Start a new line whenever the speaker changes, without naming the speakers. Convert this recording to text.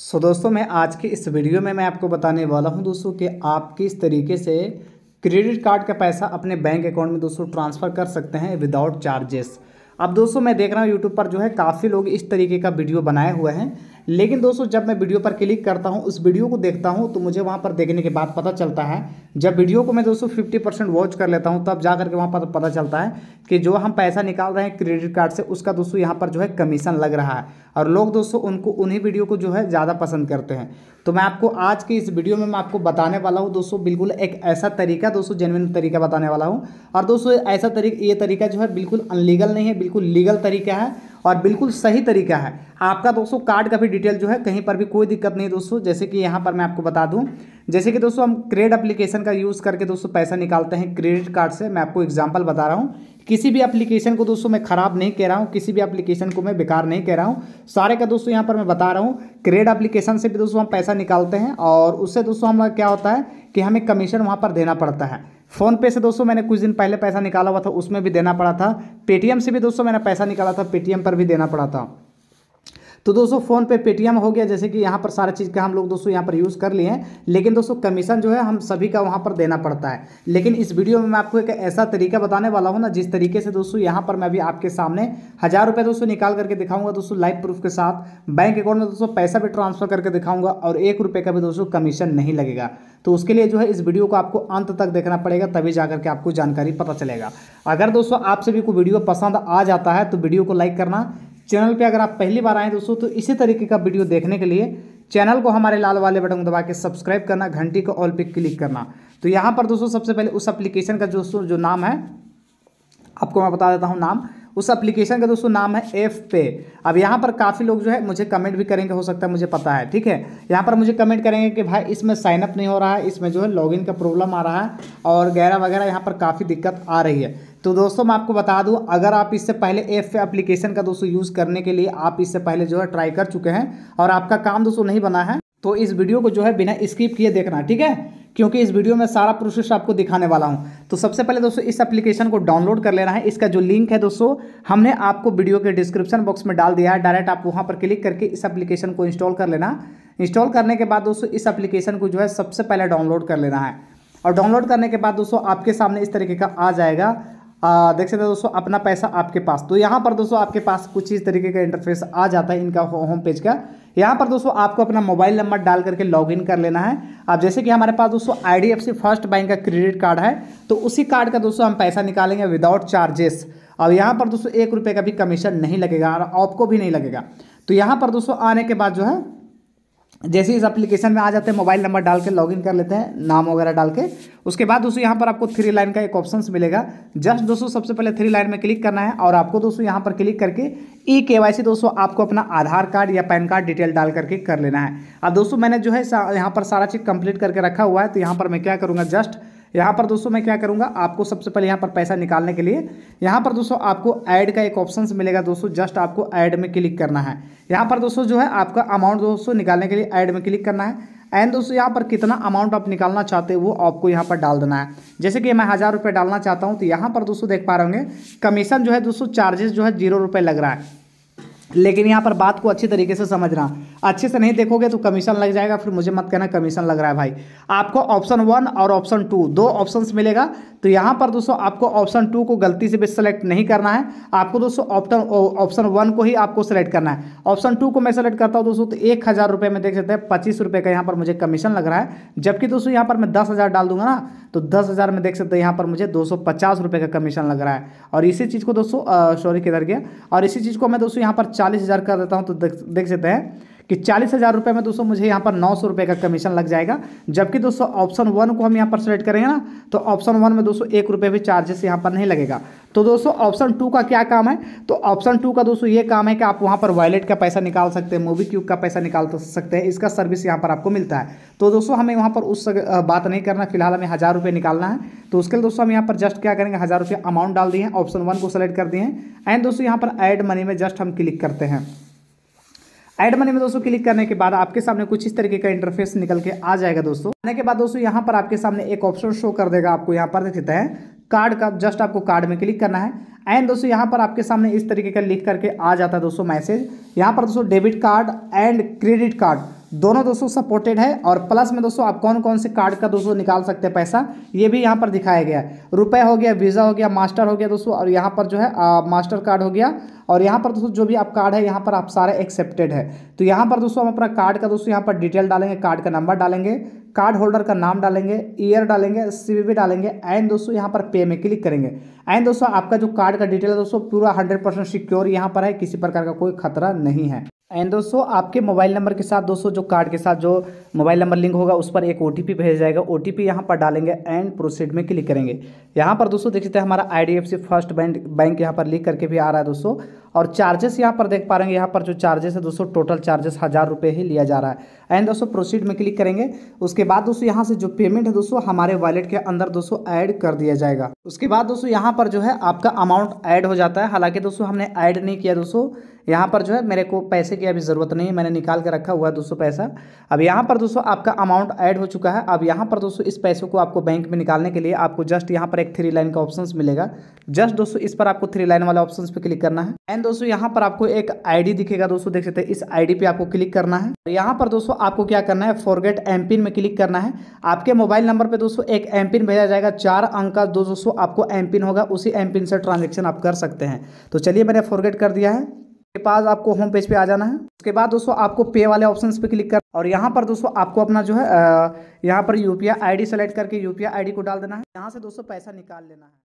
सो so, दोस्तों मैं आज के इस वीडियो में मैं आपको बताने वाला हूं दोस्तों कि आप किस तरीके से क्रेडिट कार्ड का पैसा अपने बैंक अकाउंट में दोस्तों ट्रांसफ़र कर सकते हैं विदाउट चार्जेस अब दोस्तों मैं देख रहा हूं यूट्यूब पर जो है काफ़ी लोग इस तरीके का वीडियो बनाए हुए हैं लेकिन दोस्तों जब मैं वीडियो पर क्लिक करता हूँ उस वीडियो को देखता हूँ तो मुझे वहाँ पर देखने के बाद पता चलता है जब वीडियो को मैं दोस्तों फिफ्टी परसेंट वॉच कर लेता हूँ तब जा करके वहाँ पर पता चलता है कि जो हम पैसा निकाल रहे हैं क्रेडिट कार्ड से उसका दोस्तों यहाँ पर जो है कमीशन लग रहा है और लोग दोस्तों उनको उन्हीं वीडियो को जो है ज़्यादा पसंद करते हैं तो मैं आपको आज की इस वीडियो में मैं आपको बताने वाला हूँ दोस्तों बिल्कुल एक ऐसा तरीका दोस्तों जेनविन तरीका बताने वाला हूँ और दोस्तों ऐसा तरीका ये तरीका जो है बिल्कुल अनलीगल नहीं है बिल्कुल लीगल तरीका है और बिल्कुल सही तरीका है आपका दोस्तों कार्ड का भी डिटेल जो है कहीं पर भी कोई दिक्कत नहीं दोस्तों जैसे कि यहाँ पर मैं आपको बता दूँ जैसे कि दोस्तों हम क्रेड अप्लीकेशन का यूज़ करके दोस्तों पैसा निकालते हैं क्रेडिट कार्ड से मैं आपको एग्जाम्पल बता रहा हूँ किसी भी एप्लीकेशन को दोस्तों मैं ख़राब नहीं कह रहा हूँ किसी भी एप्लीकेशन को मैं बेकार नहीं कह रहा हूँ सारे का दोस्तों यहाँ पर मैं बता रहा हूँ क्रेड एप्लीकेशन से भी दोस्तों हम पैसा निकालते हैं और उससे दोस्तों हमारा क्या होता है कि हमें कमीशन वहाँ पर देना पड़ता है फ़ोनपे से दोस्तों मैंने कुछ दिन पहले पैसा निकाला हुआ था उसमें भी देना पड़ा था पेटीएम से भी दोस्तों मैंने पैसा निकाला था पेटीएम पर भी देना पड़ा था तो दोस्तों फोन पे पेटीएम हो गया जैसे कि यहाँ पर सारा चीज़ का हम लोग दोस्तों यहाँ पर यूज़ कर लिए हैं लेकिन दोस्तों कमीशन जो है हम सभी का वहाँ पर देना पड़ता है लेकिन इस वीडियो में मैं आपको एक ऐसा तरीका बताने वाला हूँ ना जिस तरीके से दोस्तों यहाँ पर मैं अभी आपके सामने हज़ार रुपये दोस्तों निकाल करके दिखाऊंगा दोस्तों लाइव प्रूफ के साथ बैंक अकाउंट में दोस्तों पैसा भी ट्रांसफर करके दिखाऊंगा और एक रुपये का भी दोस्तों कमीशन नहीं लगेगा तो उसके लिए जो है इस वीडियो को आपको अंत तक देखना पड़ेगा तभी जा करके आपको जानकारी पता चलेगा अगर दोस्तों आपसे भी कोई वीडियो पसंद आ जाता है तो वीडियो को लाइक करना चैनल पे अगर आप पहली बार आएँ दोस्तों तो इसी तरीके का वीडियो देखने के लिए चैनल को हमारे लाल वाले बटन दबा के सब्सक्राइब करना घंटी को ऑल पे क्लिक करना तो यहाँ पर दोस्तों सबसे पहले उस एप्लीकेशन का दोस्तों जो नाम है आपको मैं बता देता हूँ नाम उस एप्लीकेशन का दोस्तों नाम है एफ पे अब यहाँ पर काफ़ी लोग जो है मुझे कमेंट भी करेंगे हो सकता है मुझे पता है ठीक है यहाँ पर मुझे कमेंट करेंगे कि भाई इसमें साइनअप नहीं हो रहा है इसमें जो है लॉगिन का प्रॉब्लम आ रहा है और गैरा वगैरह यहाँ पर काफ़ी दिक्कत आ रही है तो दोस्तों मैं आपको बता दूं अगर आप इससे पहले एफ एप्लीकेशन का दोस्तों यूज़ करने के लिए आप इससे पहले जो है ट्राई कर चुके हैं और आपका काम दोस्तों नहीं बना है तो इस वीडियो को जो है बिना स्किप किए देखना ठीक है क्योंकि इस वीडियो में सारा प्रोसेस आपको दिखाने वाला हूं तो सबसे पहले दोस्तों इस एप्लीकेशन को डाउनलोड कर लेना है इसका जो लिंक है दोस्तों हमने आपको वीडियो के डिस्क्रिप्शन बॉक्स में डाल दिया है डायरेक्ट आप वहां पर क्लिक करके इस एप्लीकेशन को इंस्टॉल कर लेना इंस्टॉल करने के बाद दोस्तों इस एप्लीकेशन को जो है सबसे पहले डाउनलोड कर लेना है और डाउनलोड करने के बाद दोस्तों आपके सामने इस तरीके का आ जाएगा आ, देख सकते हैं दोस्तों अपना पैसा आपके पास तो यहाँ पर दोस्तों आपके पास कुछ इस तरीके का इंटरफेस आ जाता है इनका होम पेज का यहाँ पर दोस्तों आपको अपना मोबाइल नंबर डाल करके लॉगिन कर लेना है अब जैसे कि हमारे पास दोस्तों आई फर्स्ट बैंक का क्रेडिट कार्ड है तो उसी कार्ड का दोस्तों हम पैसा निकालेंगे विदाउट चार्जेस अब यहाँ पर दोस्तों एक रुपये का भी कमीशन नहीं लगेगा और आपको भी नहीं लगेगा तो यहाँ पर दोस्तों आने के बाद जो है जैसे इस एप्लीकेशन में आ जाते हैं मोबाइल नंबर डाल के लॉगिन कर लेते हैं नाम वगैरह डाल के उसके बाद दोस्तों यहाँ पर आपको थ्री लाइन का एक ऑप्शन मिलेगा जस्ट दोस्तों सबसे पहले थ्री लाइन में क्लिक करना है और आपको दोस्तों यहाँ पर क्लिक करके ई के दोस्तों आपको अपना आधार कार्ड या पैन कार्ड डिटेल डाल करके कर लेना है अब दोस्तों मैंने जो है यहाँ पर सारा चीज़ कंप्लीट करके रखा हुआ है तो यहाँ पर मैं क्या करूँगा जस्ट यहाँ पर दोस्तों मैं क्या करूँगा आपको सबसे पहले यहाँ पर पैसा निकालने के लिए यहाँ पर दोस्तों आपको ऐड का एक ऑप्शन मिलेगा दोस्तों जस्ट आपको ऐड में क्लिक करना है यहाँ पर दोस्तों जो है आपका अमाउंट दोस्तों निकालने के लिए ऐड में क्लिक करना है एंड दोस्तों यहाँ पर कितना अमाउंट आप निकालना चाहते हो वो आपको यहाँ पर डाल देना है जैसे कि मैं हज़ार रुपये डालना चाहता हूँ तो यहाँ पर दोस्तों देख पा रहे होंगे कमीशन जो है दोस्तों चार्जेस जो है जीरो रुपये लग रहा है लेकिन यहाँ पर बात को अच्छी तरीके से समझना अच्छे से नहीं देखोगे तो कमीशन लग जाएगा फिर मुझे मत कहना कमीशन लग रहा है भाई आपको ऑप्शन वन और ऑप्शन टू दो ऑप्शन मिलेगा तो यहाँ पर दोस्तों आपको ऑप्शन टू को गलती से भी सेलेक्ट नहीं करना है आपको दोस्तों ऑप्शन ऑप्शन वन को ही आपको सेलेक्ट करना है ऑप्शन टू को मैं सेलेक्ट करता हूँ दोस्तों तो एक हज़ार रुपये में देख सकते हैं पच्चीस रुपये का यहाँ पर मुझे कमीशन लग रहा है जबकि दोस्तों यहाँ पर मैं दस हज़ार डाल दूंगा ना तो दस हज़ार में देख सकते हैं यहाँ पर मुझे दो सौ पचास रुपये का कमीशन लग रहा है और इसी चीज़ को दोस्तों सॉरी किधर गया और इसी चीज़ को मैं दोस्तों यहाँ पर चालीस हज़ार कर देता हूँ तो देख सकते हैं कि चालीस हज़ार रुपये में दोस्तों मुझे यहाँ पर नौ सौ रुपये का कमीशन लग जाएगा जबकि दोस्तों ऑप्शन वन को हम यहाँ पर सेलेक्ट करेंगे ना तो ऑप्शन वन में दोस्तों एक रुपये भी चार्जेस यहाँ पर नहीं लगेगा तो दोस्तों ऑप्शन टू का क्या काम है तो ऑप्शन टू का दोस्तों ये काम है कि आप वहाँ पर वॉलेट का पैसा निकाल सकते हैं मूवी क्यूब का पैसा निकाल तो सकते हैं इसका सर्विस यहाँ पर आपको मिलता है तो दोस्तों हमें वहाँ पर उस बात नहीं करना फिलहाल हमें हज़ार रुपये निकालना है तो उसके लिए दोस्तों हम यहाँ पर जस्ट क्या करेंगे हज़ार रुपये अमाउंट डाल दिए ऑप्शन वन को सेलेक्ट कर दिए हैं एंड दोस्तों यहाँ पर एड मनी में जस्ट हम क्लिक करते हैं एड मनी में दोस्तों क्लिक करने के बाद आपके सामने कुछ इस तरीके का इंटरफेस निकल के आ जाएगा दोस्तों आने के बाद दोस्तों यहाँ पर आपके सामने एक ऑप्शन शो कर देगा आपको यहाँ पर देखते हैं कार्ड का जस्ट आपको कार्ड में क्लिक करना है एंड दोस्तों यहाँ पर आपके सामने इस तरीके का लिख करके आ जाता है दोस्तों मैसेज यहाँ पर दोस्तों debit card and credit card दोनों दोस्तों सपोर्टेड है और प्लस में दोस्तों आप कौन कौन से कार्ड का दोस्तों निकाल सकते हैं पैसा ये भी यहाँ पर दिखाया गया है रुपये हो गया वीज़ा हो गया मास्टर हो गया दोस्तों और यहाँ पर जो है आ, मास्टर कार्ड हो गया और यहाँ पर दोस्तों जो भी आप कार्ड है यहाँ पर आप सारे एक्सेप्टेड है तो यहाँ पर दोस्तों हम अपना कार्ड का दोस्तों यहाँ पर डिटेल डालेंगे कार्ड का नंबर डालेंगे कार्ड होल्डर का नाम डालेंगे ईयर डालेंगे सीवीवी डालेंगे एंड दोस्तों यहाँ पर पे में क्लिक करेंगे एंड दोस्तों आपका जो कार्ड का डिटेल है दोस्तों पूरा हंड्रेड परसेंट सिक्योर यहाँ पर है किसी प्रकार का कोई खतरा नहीं है एंड दोस्तों आपके मोबाइल नंबर के साथ दोस्तों जो कार्ड के साथ जो मोबाइल नंबर लिंक होगा उस पर एक ओ भेजा जाएगा ओ टी यहाँ पर डालेंगे एंड प्रोसीड में क्लिक करेंगे यहाँ पर दोस्तों देख सकते हैं हमारा आई फर्स्ट बैंक बैंक यहाँ पर लिख करके भी आ रहा है दोस्तों और चार्जेस यहाँ पर देख पा रहे हैं यहाँ पर जो चार्जेस है दोस्तों टोटल चार्जेस हज़ार रुपये ही लिया जा रहा है एंड दोस्तों प्रोसीड में क्लिक करेंगे उसके बाद दोस्तों यहाँ से जो पेमेंट है दोस्तों हमारे वॉलेट के अंदर दोस्तों ऐड कर दिया जाएगा उसके बाद दोस्तों यहाँ पर जो है आपका अमाउंट ऐड हो जाता है हालांकि दोस्तों हमने ऐड नहीं किया दोस्तों यहाँ पर जो है मेरे को पैसे की अभी ज़रूरत नहीं है मैंने निकाल के रखा हुआ है दोस्तों पैसा अब यहाँ पर दोस्तों आपका अमाउंट ऐड हो चुका है अब यहाँ पर दोस्तों इस पैसे को आपको बैंक में निकालने के लिए आपको जस्ट यहाँ पर एक थ्री लाइन का ऑप्शन मिलेगा जस्ट दोस्तों इस पर आपको थ्री लाइन वाला ऑप्शन पर क्लिक करना है एंड दोस्तों यहाँ पर आपको एक आई दिखेगा दोस्तों देख सकते हैं इस आई पे आपको क्लिक करना है यहाँ पर दोस्तों आपको क्या करना है फॉरगेट पिन में क्लिक करना है आपके मोबाइल नंबर पर दोस्तों एक एम पिन भेजा जाएगा चार अंक का दोस्तों आपको एम पिन होगा उसी एम पिन से ट्रांजेक्शन आप कर सकते हैं तो चलिए मैंने फॉरगेट कर दिया है के पास आपको होम पेज पे आ जाना है उसके बाद दोस्तों आपको पे वाले ऑप्शन पे क्लिक कर और यहाँ पर दोस्तों आपको अपना जो है यहाँ पर यूपीआई आईडी सेलेक्ट करके यूपीआई आईडी को डाल देना है यहाँ से दोस्तों पैसा निकाल लेना है